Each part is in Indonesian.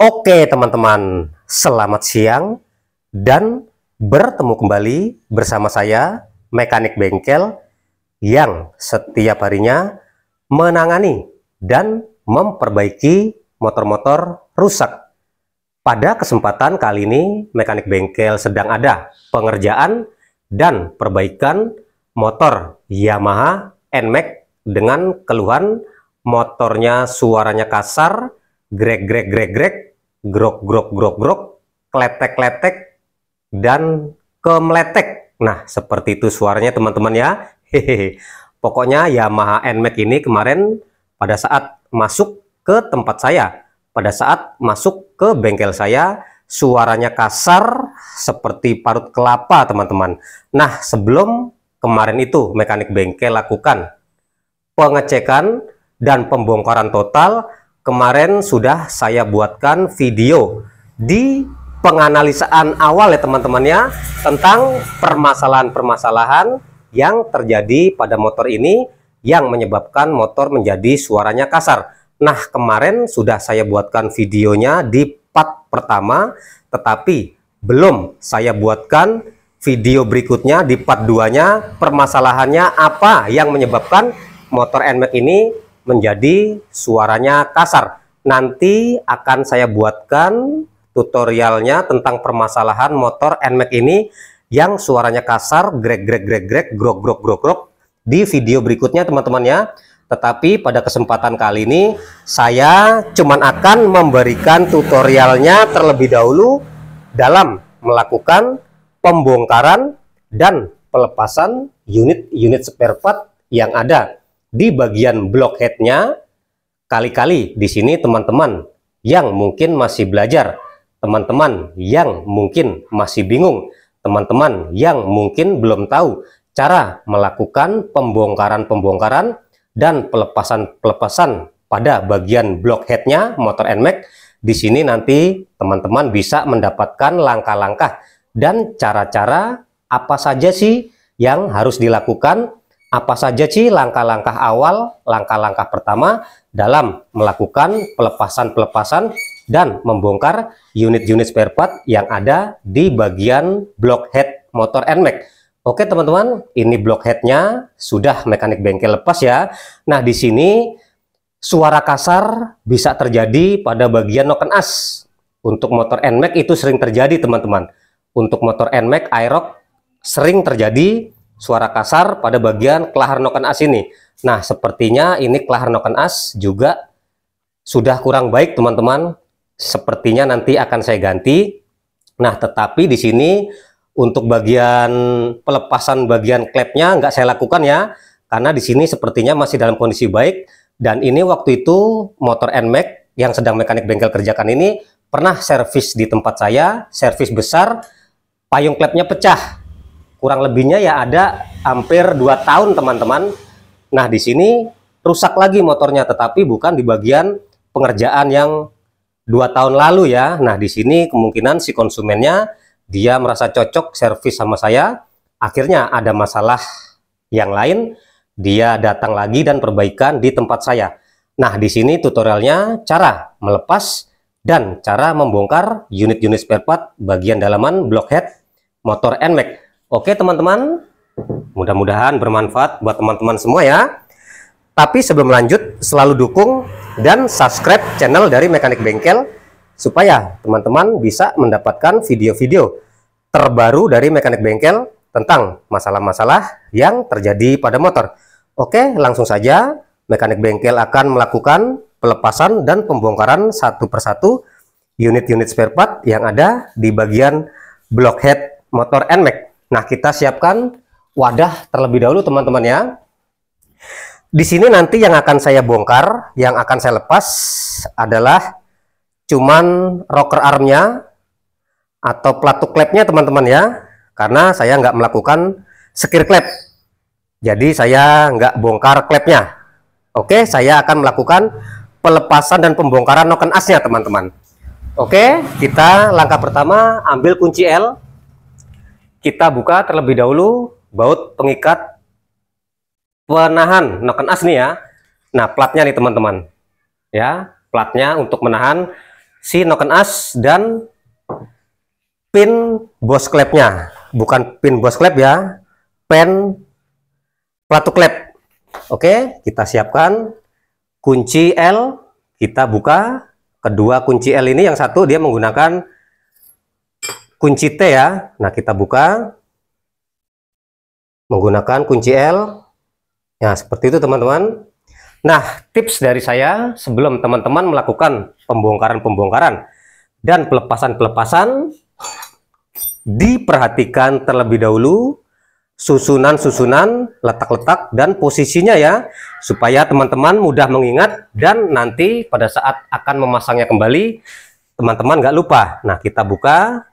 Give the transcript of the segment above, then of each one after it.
Oke teman-teman, selamat siang dan bertemu kembali bersama saya mekanik bengkel yang setiap harinya menangani dan memperbaiki motor-motor rusak. Pada kesempatan kali ini mekanik bengkel sedang ada pengerjaan dan perbaikan motor Yamaha NMAX dengan keluhan motornya suaranya kasar, grek grek grek grek grok grok grok grok, kletek kletek dan kemletek Nah, seperti itu suaranya teman-teman ya. Hehehe. Pokoknya Yamaha NMAX ini kemarin pada saat masuk ke tempat saya, pada saat masuk ke bengkel saya, suaranya kasar seperti parut kelapa, teman-teman. Nah, sebelum kemarin itu mekanik bengkel lakukan pengecekan dan pembongkaran total kemarin sudah saya buatkan video di penganalisaan awal ya teman teman ya tentang permasalahan-permasalahan yang terjadi pada motor ini yang menyebabkan motor menjadi suaranya kasar. Nah, kemarin sudah saya buatkan videonya di part pertama, tetapi belum saya buatkan video berikutnya di part 2-nya permasalahannya apa yang menyebabkan motor NMAX ini menjadi suaranya kasar. Nanti akan saya buatkan tutorialnya tentang permasalahan motor NMAX ini yang suaranya kasar, grek grek grek grek, grok grok grok grok di video berikutnya teman-teman ya. Tetapi pada kesempatan kali ini saya cuman akan memberikan tutorialnya terlebih dahulu dalam melakukan pembongkaran dan pelepasan unit-unit spare part yang ada di bagian blockhead-nya. kali-kali di sini teman-teman yang mungkin masih belajar teman-teman yang mungkin masih bingung teman-teman yang mungkin belum tahu cara melakukan pembongkaran-pembongkaran dan pelepasan-pelepasan pada bagian blockhead-nya motor NMAX di sini nanti teman-teman bisa mendapatkan langkah-langkah dan cara-cara apa saja sih yang harus dilakukan apa saja sih langkah-langkah awal, langkah-langkah pertama dalam melakukan pelepasan-pelepasan dan membongkar unit-unit spare part yang ada di bagian block head motor NMAX. Oke teman-teman, ini block headnya sudah mekanik bengkel lepas ya. Nah di sini suara kasar bisa terjadi pada bagian noken as. Untuk motor NMAX itu sering terjadi teman-teman. Untuk motor NMAX Aerox sering terjadi suara kasar pada bagian kelahar noken as ini. Nah, sepertinya ini kelahar noken as juga sudah kurang baik, teman-teman. Sepertinya nanti akan saya ganti. Nah, tetapi di sini untuk bagian pelepasan bagian klepnya nggak saya lakukan ya, karena di sini sepertinya masih dalam kondisi baik. Dan ini waktu itu motor NMAX yang sedang mekanik bengkel kerjakan ini pernah servis di tempat saya, servis besar, payung klepnya pecah kurang lebihnya ya ada hampir 2 tahun teman-teman. Nah, di sini rusak lagi motornya tetapi bukan di bagian pengerjaan yang 2 tahun lalu ya. Nah, di sini kemungkinan si konsumennya dia merasa cocok servis sama saya, akhirnya ada masalah yang lain, dia datang lagi dan perbaikan di tempat saya. Nah, di sini tutorialnya cara melepas dan cara membongkar unit-unit spare part bagian dalaman blockhead motor NMAX. Oke teman-teman, mudah-mudahan bermanfaat buat teman-teman semua ya. Tapi sebelum lanjut, selalu dukung dan subscribe channel dari Mekanik Bengkel supaya teman-teman bisa mendapatkan video-video terbaru dari Mekanik Bengkel tentang masalah-masalah yang terjadi pada motor. Oke, langsung saja Mekanik Bengkel akan melakukan pelepasan dan pembongkaran satu persatu unit-unit spare part yang ada di bagian blockhead motor NMAX. Nah, kita siapkan wadah terlebih dahulu teman-teman ya. Di sini nanti yang akan saya bongkar, yang akan saya lepas adalah cuman rocker armnya atau pelatuk klepnya teman-teman ya. Karena saya nggak melakukan sekir klep. Jadi saya nggak bongkar klepnya. Oke, saya akan melakukan pelepasan dan pembongkaran noken asnya teman-teman. Oke, kita langkah pertama ambil kunci L kita buka terlebih dahulu baut pengikat penahan noken nah, as nih ya. Nah, platnya nih teman-teman. Ya, platnya untuk menahan si noken as dan pin bos klepnya. Bukan pin bos klep ya, pen platu klep. Oke, kita siapkan kunci L, kita buka kedua kunci L ini yang satu dia menggunakan kunci T ya. Nah, kita buka menggunakan kunci L. Ya, seperti itu teman-teman. Nah, tips dari saya sebelum teman-teman melakukan pembongkaran-pembongkaran dan pelepasan-pelepasan, diperhatikan terlebih dahulu susunan-susunan, letak-letak, dan posisinya ya, supaya teman-teman mudah mengingat dan nanti pada saat akan memasangnya kembali, teman-teman nggak lupa. Nah, kita buka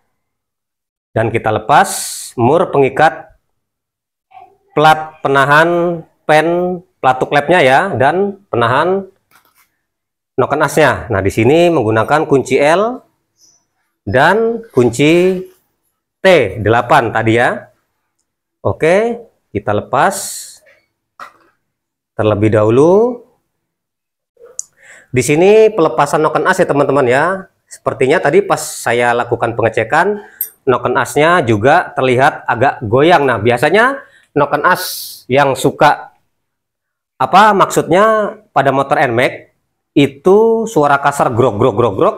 dan kita lepas mur pengikat plat penahan pen pelatuk klepnya ya dan penahan noken asnya nah di sini menggunakan kunci L dan kunci T8 tadi ya Oke kita lepas terlebih dahulu di sini pelepasan noken as ya teman-teman ya sepertinya tadi pas saya lakukan pengecekan noken asnya juga terlihat agak goyang. Nah, biasanya noken as yang suka apa maksudnya pada motor NMAX itu suara kasar grok grok grok grok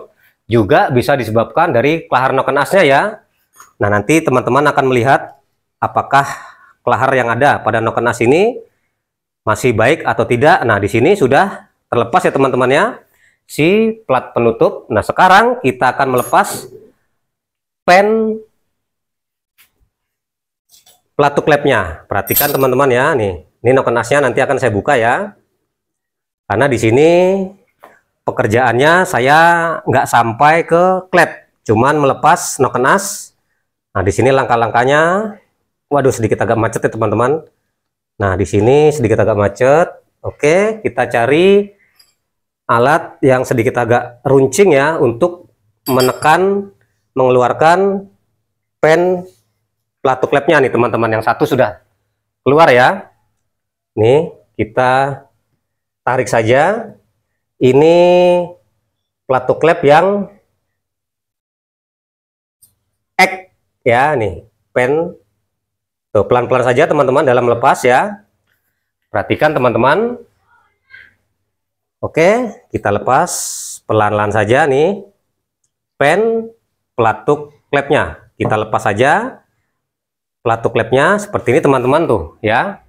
juga bisa disebabkan dari kelahar noken asnya ya. Nah, nanti teman-teman akan melihat apakah kelahar yang ada pada noken as ini masih baik atau tidak. Nah, di sini sudah terlepas ya teman-teman ya si plat penutup. Nah, sekarang kita akan melepas pen pelatuk klepnya. Perhatikan teman-teman ya, nih. Ini noken asnya nanti akan saya buka ya. Karena di sini pekerjaannya saya nggak sampai ke klep, cuman melepas noken as. Nah, di sini langkah-langkahnya waduh sedikit agak macet ya teman-teman. Nah, di sini sedikit agak macet. Oke, kita cari alat yang sedikit agak runcing ya untuk menekan mengeluarkan pen pelatuk klepnya nih teman-teman yang satu sudah keluar ya nih kita tarik saja ini pelatuk klep yang X ya nih pen tuh pelan-pelan saja teman-teman dalam lepas ya perhatikan teman-teman Oke, kita lepas pelan-pelan saja nih. Pen pelatuk klepnya. Kita lepas saja pelatuk klepnya seperti ini teman-teman tuh ya.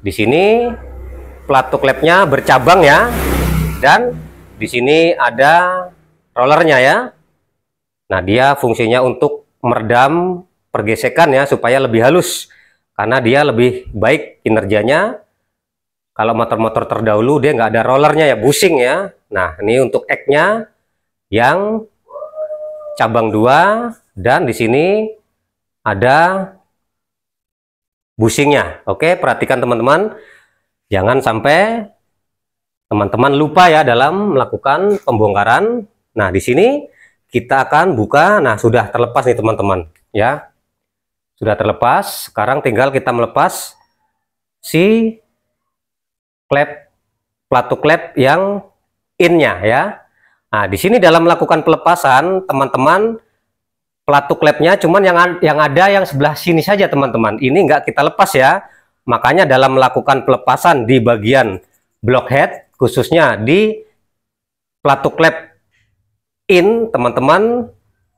Di sini pelatuk klepnya bercabang ya. Dan di sini ada rollernya ya. Nah, dia fungsinya untuk meredam pergesekan ya supaya lebih halus karena dia lebih baik kinerjanya kalau motor-motor terdahulu dia nggak ada rollernya ya busing ya nah ini untuk egg yang cabang 2 dan di sini ada busingnya. Oke, perhatikan teman-teman. Jangan sampai teman-teman lupa ya dalam melakukan pembongkaran. Nah, di sini kita akan buka. Nah, sudah terlepas nih teman-teman, ya. Sudah terlepas. Sekarang tinggal kita melepas si klep platu klep yang innya ya. Nah, di sini dalam melakukan pelepasan, teman-teman pelatuk klepnya cuman yang yang ada yang sebelah sini saja teman-teman. Ini enggak kita lepas ya. Makanya dalam melakukan pelepasan di bagian block head khususnya di pelatuk klep in, teman-teman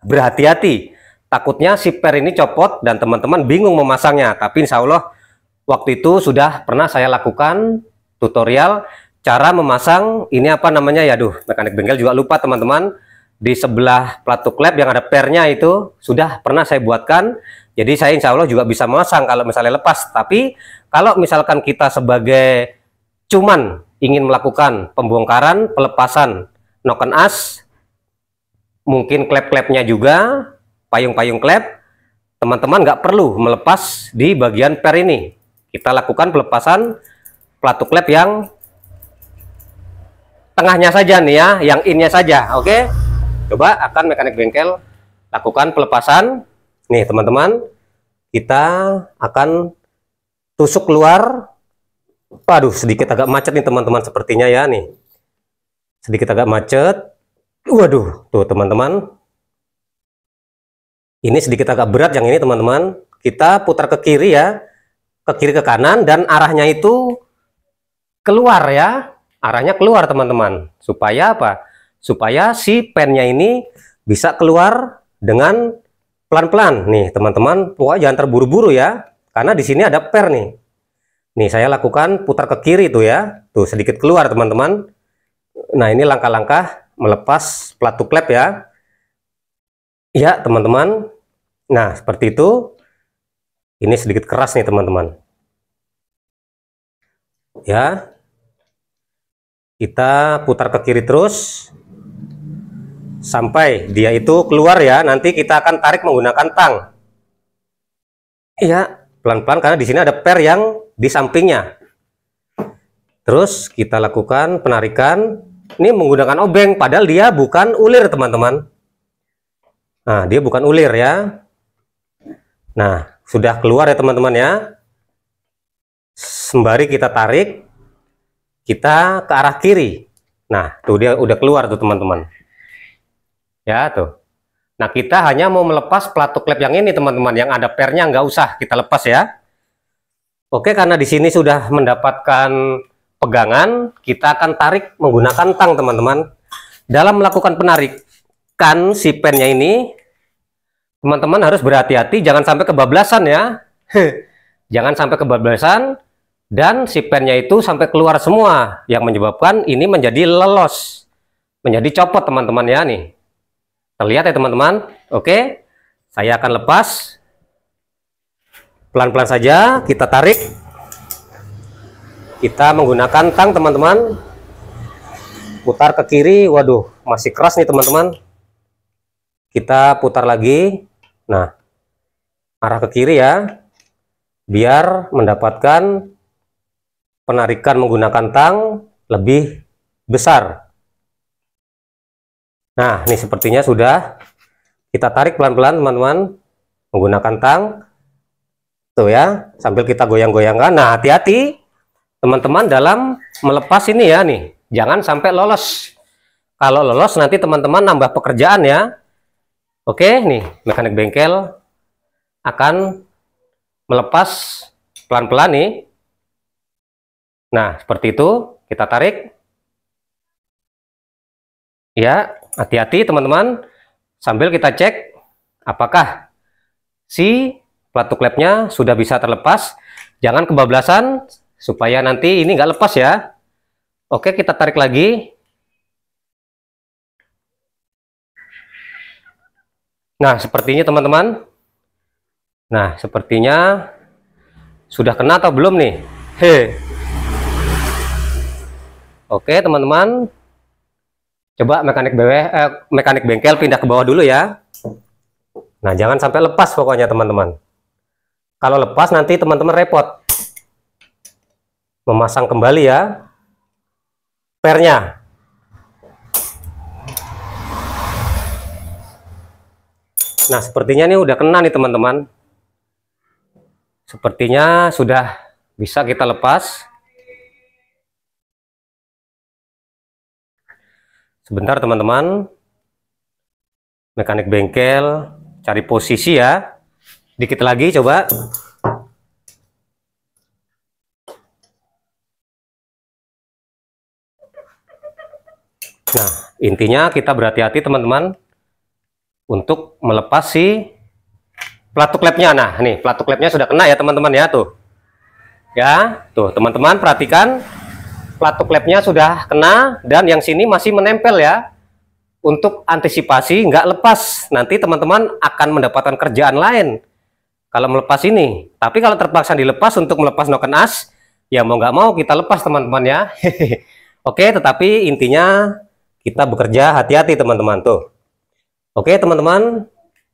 berhati-hati. Takutnya si per ini copot dan teman-teman bingung memasangnya. Tapi insya Allah waktu itu sudah pernah saya lakukan tutorial cara memasang ini apa namanya ya duh mekanik bengkel juga lupa teman-teman di sebelah platuk klep yang ada pernya itu sudah pernah saya buatkan jadi saya insya Allah juga bisa memasang kalau misalnya lepas tapi kalau misalkan kita sebagai cuman ingin melakukan pembongkaran pelepasan noken as mungkin klep-klepnya juga payung-payung klep teman-teman nggak perlu melepas di bagian per ini kita lakukan pelepasan platuk klep yang tengahnya saja nih ya, yang innya saja, oke? Okay? Coba akan mekanik bengkel lakukan pelepasan. Nih teman-teman, kita akan tusuk keluar. Waduh, sedikit agak macet nih teman-teman sepertinya ya nih. Sedikit agak macet. Waduh, tuh teman-teman. Ini sedikit agak berat yang ini teman-teman. Kita putar ke kiri ya. Ke kiri ke kanan dan arahnya itu keluar ya arahnya keluar teman-teman supaya apa supaya si pennya ini bisa keluar dengan pelan-pelan nih teman-teman pokoknya jangan terburu-buru ya karena di sini ada per nih nih saya lakukan putar ke kiri tuh ya tuh sedikit keluar teman-teman nah ini langkah-langkah melepas plat to ya ya teman-teman nah seperti itu ini sedikit keras nih teman-teman ya kita putar ke kiri terus sampai dia itu keluar ya nanti kita akan tarik menggunakan tang Iya pelan-pelan karena di sini ada per yang di sampingnya terus kita lakukan penarikan ini menggunakan obeng padahal dia bukan ulir teman-teman nah dia bukan ulir ya nah sudah keluar ya teman-teman ya sembari kita tarik kita ke arah kiri. Nah, tuh dia udah keluar tuh teman-teman. Ya, tuh. Nah, kita hanya mau melepas pelatuk klep yang ini teman-teman, yang ada pernya nggak usah kita lepas ya. Oke, karena di sini sudah mendapatkan pegangan, kita akan tarik menggunakan tang teman-teman. Dalam melakukan penarikan si pennya ini, teman-teman harus berhati-hati, jangan sampai kebablasan ya. jangan sampai kebablasan, dan si pennya itu sampai keluar semua yang menyebabkan ini menjadi lelos menjadi copot teman-teman ya nih terlihat ya teman-teman oke saya akan lepas pelan-pelan saja kita tarik kita menggunakan tang teman-teman putar ke kiri waduh masih keras nih teman-teman kita putar lagi nah arah ke kiri ya biar mendapatkan penarikan menggunakan tang lebih besar. Nah, ini sepertinya sudah kita tarik pelan-pelan teman-teman menggunakan tang. Tuh ya, sambil kita goyang-goyangkan. Nah, hati-hati teman-teman dalam melepas ini ya nih. Jangan sampai lolos. Kalau lolos nanti teman-teman nambah pekerjaan ya. Oke, nih mekanik bengkel akan melepas pelan-pelan nih Nah, seperti itu. Kita tarik. Ya, hati-hati teman-teman. Sambil kita cek apakah si pelatuk klepnya sudah bisa terlepas. Jangan kebablasan supaya nanti ini nggak lepas ya. Oke, kita tarik lagi. Nah, sepertinya teman-teman. Nah, sepertinya sudah kena atau belum nih? Hei. Oke teman-teman, coba mekanik BW, eh, mekanik bengkel pindah ke bawah dulu ya. Nah jangan sampai lepas pokoknya teman-teman. Kalau lepas nanti teman-teman repot. Memasang kembali ya pernya. Nah sepertinya ini udah kena nih teman-teman. Sepertinya sudah bisa kita lepas. Sebentar teman-teman. Mekanik bengkel, cari posisi ya. Dikit lagi coba. Nah, intinya kita berhati-hati teman-teman untuk melepas si pelatuk klepnya. Nah, nih pelatuk klepnya sudah kena ya teman-teman ya tuh. Ya, tuh teman-teman perhatikan pelatuk klepnya sudah kena dan yang sini masih menempel ya untuk antisipasi nggak lepas nanti teman-teman akan mendapatkan kerjaan lain kalau melepas ini tapi kalau terpaksa dilepas untuk melepas noken as ya mau nggak mau kita lepas teman-teman ya oke tetapi intinya kita bekerja hati-hati teman-teman tuh oke teman-teman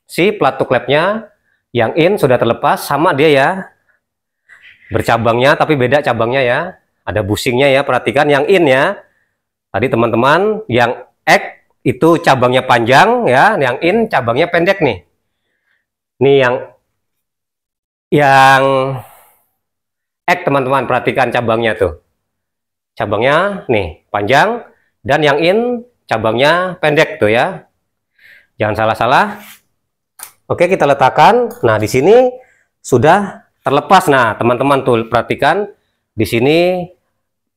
si pelatuk klepnya yang in sudah terlepas sama dia ya bercabangnya tapi beda cabangnya ya ada busingnya ya, perhatikan yang in ya. Tadi teman-teman yang X itu cabangnya panjang ya, yang in cabangnya pendek nih. Nih yang yang X teman-teman perhatikan cabangnya tuh. Cabangnya nih panjang dan yang in cabangnya pendek tuh ya. Jangan salah-salah. Oke, kita letakkan. Nah, di sini sudah terlepas. Nah, teman-teman tuh perhatikan di sini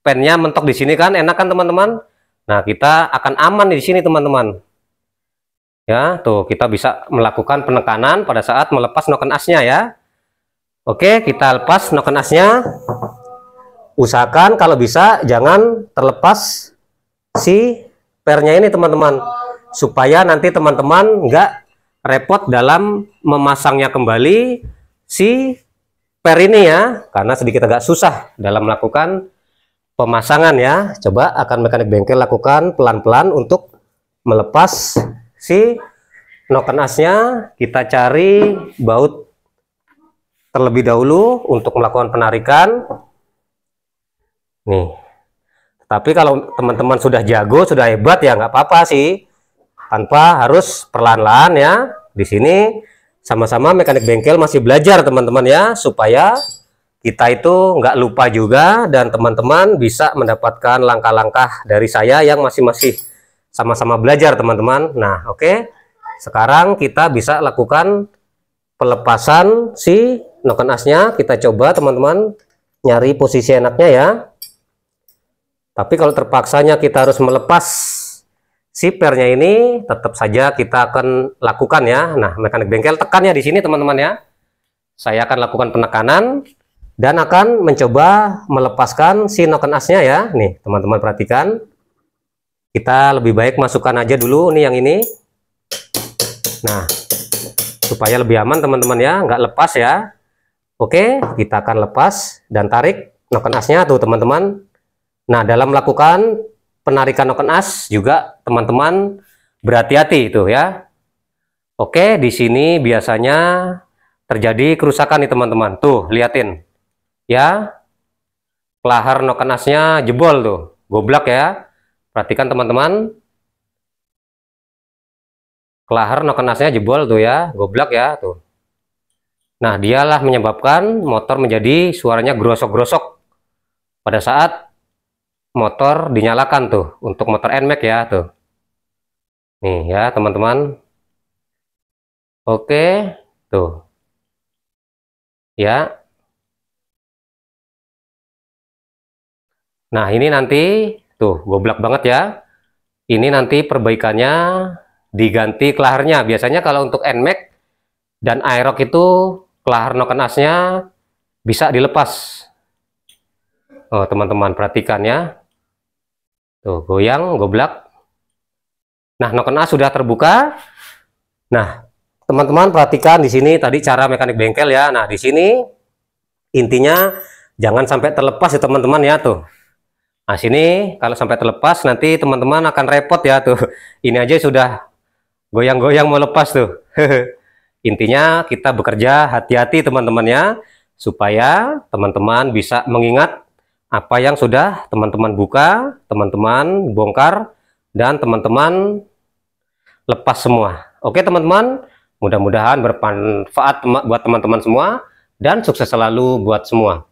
pennya mentok di sini kan enak kan teman-teman nah kita akan aman di sini teman-teman ya tuh kita bisa melakukan penekanan pada saat melepas noken asnya ya oke kita lepas noken asnya usahakan kalau bisa jangan terlepas si pernya ini teman-teman supaya nanti teman-teman nggak repot dalam memasangnya kembali si per ini ya karena sedikit agak susah dalam melakukan pemasangan ya. Coba akan mekanik bengkel lakukan pelan-pelan untuk melepas si noken asnya. Kita cari baut terlebih dahulu untuk melakukan penarikan. Nih. Tapi kalau teman-teman sudah jago, sudah hebat ya nggak apa-apa sih. Tanpa harus perlahan-lahan ya. Di sini sama-sama mekanik bengkel masih belajar teman-teman ya supaya kita itu nggak lupa juga dan teman-teman bisa mendapatkan langkah-langkah dari saya yang masih-masih sama-sama belajar teman-teman nah oke okay. sekarang kita bisa lakukan pelepasan si noken asnya kita coba teman-teman nyari posisi enaknya ya tapi kalau terpaksanya kita harus melepas si pernya ini tetap saja kita akan lakukan ya nah mekanik bengkel tekan ya di sini teman-teman ya saya akan lakukan penekanan dan akan mencoba melepaskan si noken asnya ya nih teman-teman perhatikan kita lebih baik masukkan aja dulu nih yang ini nah supaya lebih aman teman-teman ya nggak lepas ya oke kita akan lepas dan tarik noken asnya tuh teman-teman nah dalam melakukan penarikan noken as juga teman-teman berhati-hati itu ya oke di sini biasanya terjadi kerusakan nih teman-teman tuh liatin ya pelahar nokenasnya jebol tuh goblok ya perhatikan teman-teman kelahar nokenasnya jebol tuh ya goblok ya tuh nah dialah menyebabkan motor menjadi suaranya grosok-grosok pada saat motor dinyalakan tuh untuk motor NMAX ya tuh nih ya teman-teman oke tuh ya Nah, ini nanti, tuh, goblok banget ya. Ini nanti perbaikannya diganti kelaharnya. Biasanya kalau untuk NMAX dan Aerox itu kelahar noken asnya bisa dilepas. Oh, teman-teman, perhatikan ya. Tuh, goyang, goblak. Nah, noken as sudah terbuka. Nah, teman-teman perhatikan di sini tadi cara mekanik bengkel ya. Nah, di sini intinya jangan sampai terlepas ya teman-teman ya tuh. Nah, sini kalau sampai terlepas nanti teman-teman akan repot ya tuh. Ini aja sudah goyang-goyang mau lepas tuh. Intinya kita bekerja hati-hati teman teman ya. supaya teman-teman bisa mengingat apa yang sudah teman-teman buka, teman-teman bongkar dan teman-teman lepas semua. Oke teman-teman, mudah-mudahan bermanfaat buat teman-teman semua dan sukses selalu buat semua.